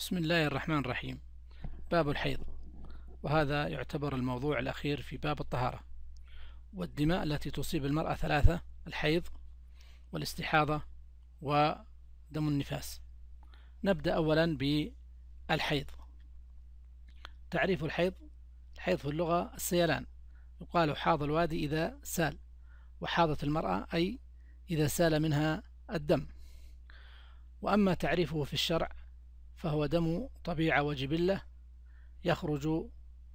بسم الله الرحمن الرحيم باب الحيض وهذا يعتبر الموضوع الأخير في باب الطهارة والدماء التي تصيب المرأة ثلاثة الحيض والاستحاضة ودم النفاس نبدأ أولا بالحيض تعريف الحيض الحيض في اللغة السيلان يقال حاض الوادي إذا سال وحاضت المرأة أي إذا سال منها الدم وأما تعريفه في الشرع فهو دم طبيعة وجبلة يخرج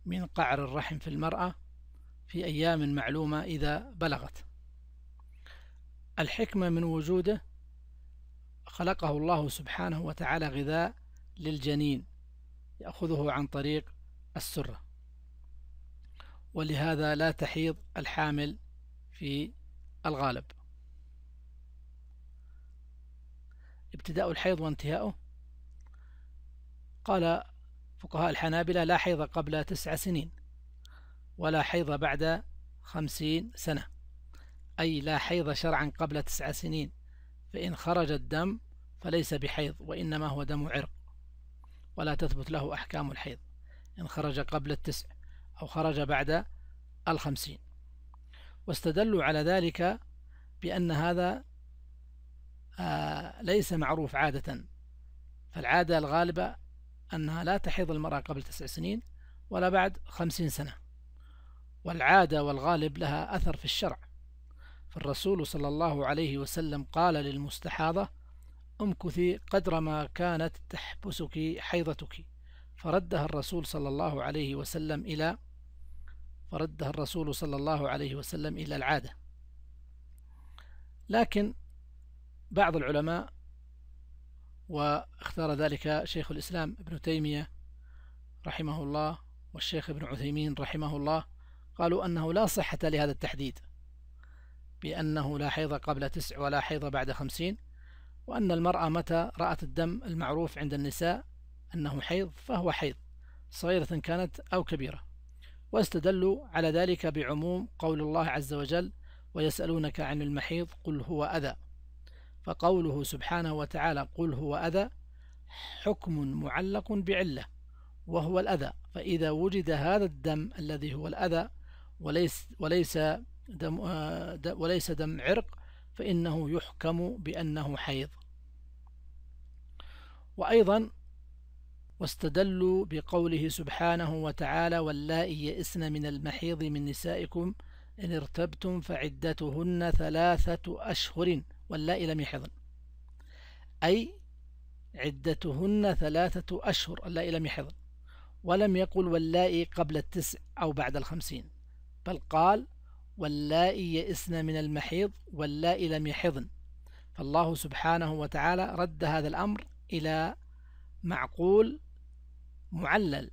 من قعر الرحم في المرأة في أيام معلومة إذا بلغت الحكمة من وجوده خلقه الله سبحانه وتعالى غذاء للجنين يأخذه عن طريق السرة ولهذا لا تحيض الحامل في الغالب ابتداء الحيض وانتهاؤه قال فقهاء الحنابلة لا حيض قبل تسع سنين ولا حيض بعد خمسين سنة أي لا حيض شرعا قبل تسع سنين فإن خرج الدم فليس بحيض وإنما هو دم عرق ولا تثبت له أحكام الحيض إن خرج قبل التسع أو خرج بعد الخمسين واستدلوا على ذلك بأن هذا آه، ليس معروف عادة فالعادة الغالبة أنها لا تحيض المرأة قبل تسع سنين ولا بعد خمسين سنة والعادة والغالب لها أثر في الشرع فالرسول صلى الله عليه وسلم قال للمستحاضة امكثي قدر ما كانت تحبسك حيضتك فردها الرسول صلى الله عليه وسلم إلى فردها الرسول صلى الله عليه وسلم إلى العادة لكن بعض العلماء واختار ذلك شيخ الإسلام ابن تيمية رحمه الله والشيخ ابن عثيمين رحمه الله قالوا أنه لا صحة لهذا التحديد بأنه لا حيض قبل تسع ولا حيض بعد خمسين وأن المرأة متى رأت الدم المعروف عند النساء أنه حيض فهو حيض صغيرة كانت أو كبيرة واستدلوا على ذلك بعموم قول الله عز وجل ويسألونك عن المحيض قل هو أذى فقوله سبحانه وتعالى قل هو أذى حكم معلق بعلة وهو الأذى فإذا وجد هذا الدم الذي هو الأذى وليس, وليس, دم آه، وليس دم عرق فإنه يحكم بأنه حيض وأيضا واستدلوا بقوله سبحانه وتعالى واللائي يئسن من المحيض من نسائكم إن ارتبتم فعدتهن ثلاثة أشهر واللائي لم يحضن أي عدتهن ثلاثة أشهر اللائي لم يحضن ولم يقل واللائي قبل التسع أو بعد الخمسين بل قال واللائي يئسن من المحيض واللائي لم يحضن فالله سبحانه وتعالى رد هذا الأمر إلى معقول معلل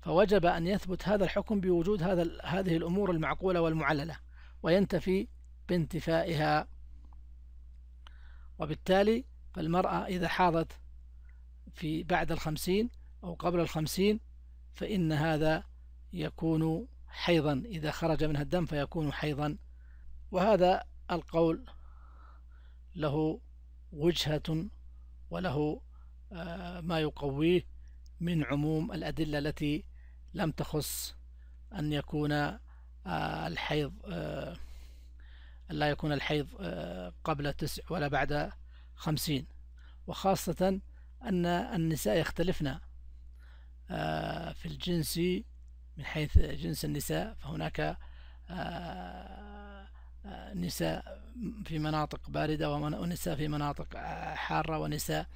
فوجب أن يثبت هذا الحكم بوجود هذا هذه الأمور المعقولة والمعللة وينتفي بانتفائها وبالتالي فالمرأة إذا حاضت في بعد الخمسين أو قبل الخمسين فإن هذا يكون حيضا إذا خرج منها الدم فيكون حيضا وهذا القول له وجهة وله آه، ما يقويه من عموم الأدلة التي لم تخص أن يكون آه، الحيض آه، لا يكون الحيض آه، قبل تسع ولا بعد خمسين وخاصة أن النساء يختلفن آه، في الجنس من حيث جنس النساء فهناك آه، نساء في مناطق باردة ونساء في مناطق حارة ونساء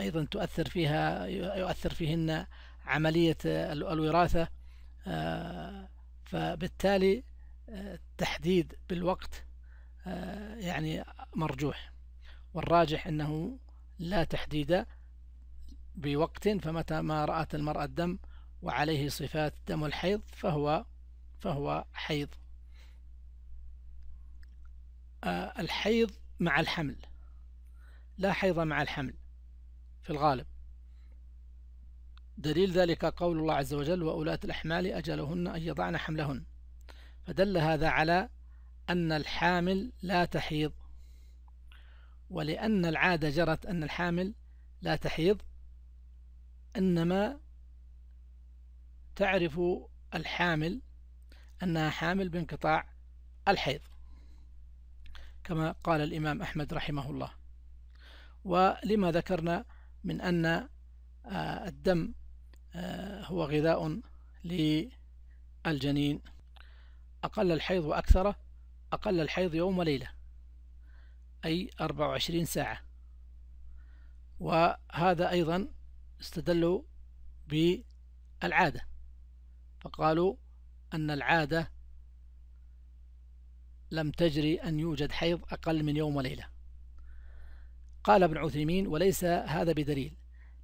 أيضا تؤثر فيها يؤثر فيهن عملية الوراثة فبالتالي التحديد بالوقت آه، يعني مرجوح والراجح أنه لا تحديد بوقت فمتى ما رأت المرأة الدم وعليه صفات دم الحيض فهو فهو حيض آه، الحيض مع الحمل لا حيض مع الحمل في الغالب دليل ذلك قول الله عز وجل وأولاة الأحمال أجلهن أن يضعن حملهن فدل هذا على أن الحامل لا تحيض ولأن العادة جرت أن الحامل لا تحيض إنما تعرف الحامل أنها حامل بانقطاع الحيض كما قال الإمام أحمد رحمه الله ولما ذكرنا من أن آه، الدم آه، هو غذاء للجنين أقل الحيض وأكثره أقل الحيض يوم وليلة أي 24 ساعة وهذا أيضا استدلوا بالعادة فقالوا أن العادة لم تجري أن يوجد حيض أقل من يوم وليلة قال ابن عثيمين وليس هذا بدليل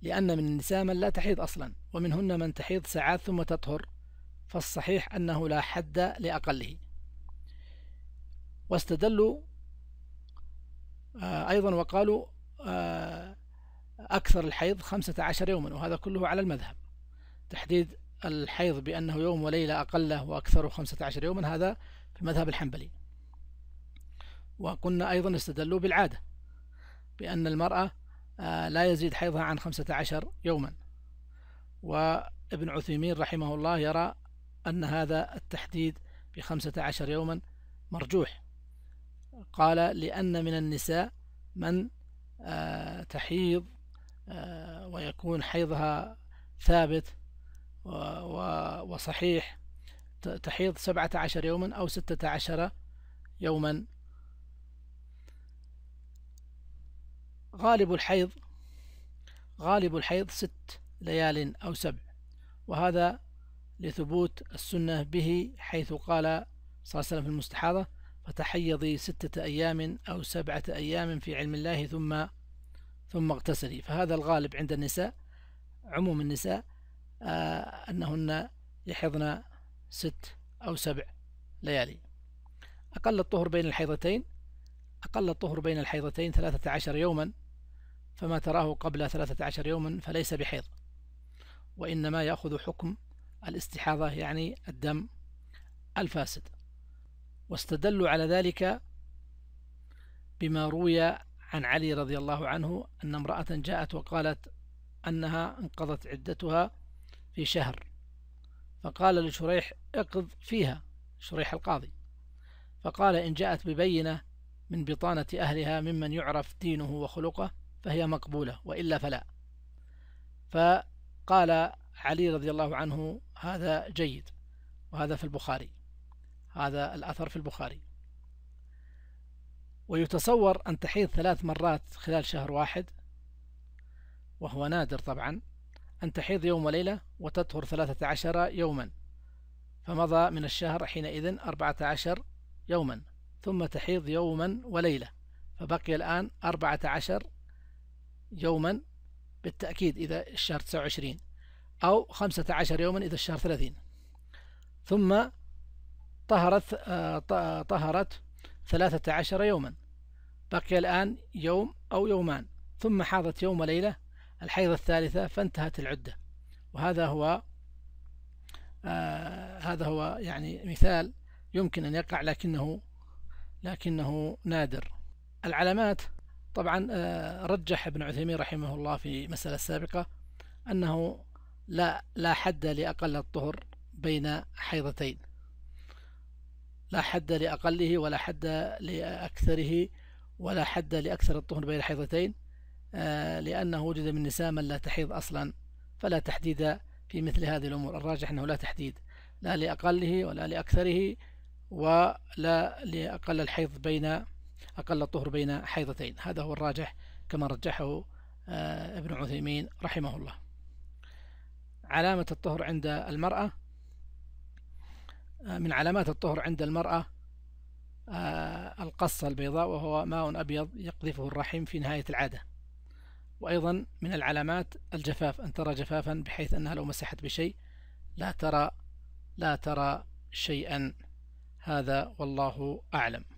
لأن من النساء من لا تحيض أصلا ومنهن من تحيض ساعات ثم تطهر فالصحيح أنه لا حد لأقله واستدلوا آه، أيضا وقالوا آه، أكثر الحيض خمسة عشر يوما وهذا كله على المذهب تحديد الحيض بأنه يوم وليلة أقله وأكثره خمسة عشر يوما هذا في المذهب الحنبلي وقلنا أيضا استدلوا بالعادة بأن المرأة آه، لا يزيد حيضها عن خمسة عشر يوما وابن عثيمين رحمه الله يرى أن هذا التحديد بخمسة عشر يوما مرجوح قال لأن من النساء من آه، تحيض آه، ويكون حيضها ثابت وصحيح تحيض سبعة عشر يوما أو ستة عشر يوما غالب الحيض غالب الحيض ست ليال أو سبع وهذا لثبوت السنة به حيث قال صلى الله عليه وسلم في المستحاضة فتحيضي ستة أيام أو سبعة أيام في علم الله ثم ثم اغتسلي فهذا الغالب عند النساء عموم النساء آه أنهن يحضن ست أو سبع ليالي أقل الطهر بين الحيضتين أقل الطهر بين الحيضتين ثلاثة عشر يوما فما تراه قبل ثلاثة عشر يوما فليس بحيض وإنما يأخذ حكم الاستحاضة يعني الدم الفاسد واستدلوا على ذلك بما روي عن علي رضي الله عنه أن امرأة جاءت وقالت أنها انقضت عدتها في شهر فقال لشريح اقض فيها شريح القاضي فقال إن جاءت ببينة من بطانة أهلها ممن يعرف دينه وخلقه فهي مقبولة وإلا فلا فقال علي رضي الله عنه هذا جيد وهذا في البخاري هذا الأثر في البخاري ويتصور أن تحيض ثلاث مرات خلال شهر واحد وهو نادر طبعا أن تحيض يوم وليلة وتطهر ثلاثة عشر يوما فمضى من الشهر حينئذ أربعة عشر يوما ثم تحيض يوما وليلة فبقي الآن أربعة عشر يوما بالتأكيد إذا الشهر تسعة وعشرين أو خمسة عشر يوما إذا الشهر ثلاثين ثم طهرت آه، طهرت ثلاثة عشر يوما بقي الآن يوم أو يومان ثم حاضت يوم وليلة الحيض الثالثة فانتهت العدة وهذا هو آه هذا هو يعني مثال يمكن أن يقع لكنه لكنه نادر العلامات طبعا آه رجح ابن عثيمين رحمه الله في مسألة سابقة أنه لا لا حد لأقل الطهر بين حيضتين لا حد لأقله ولا حد لأكثره ولا حد لأكثر الطهر بين حيضتين آه، لأنه وجد من نساء من لا تحيض أصلا فلا تحديد في مثل هذه الأمور الراجح أنه لا تحديد لا لأقله ولا لأكثره ولا لأقل الحيض بين أقل الطهر بين حيضتين هذا هو الراجح كما رجحه آه، ابن عثيمين رحمه الله علامة الطهر عند المرأة آه، من علامات الطهر عند المرأة آه، القصة البيضاء وهو ماء أبيض يقذفه الرحم في نهاية العادة وأيضا من العلامات الجفاف أن ترى جفافا بحيث أنها لو مسحت بشيء لا ترى لا ترى شيئا هذا والله أعلم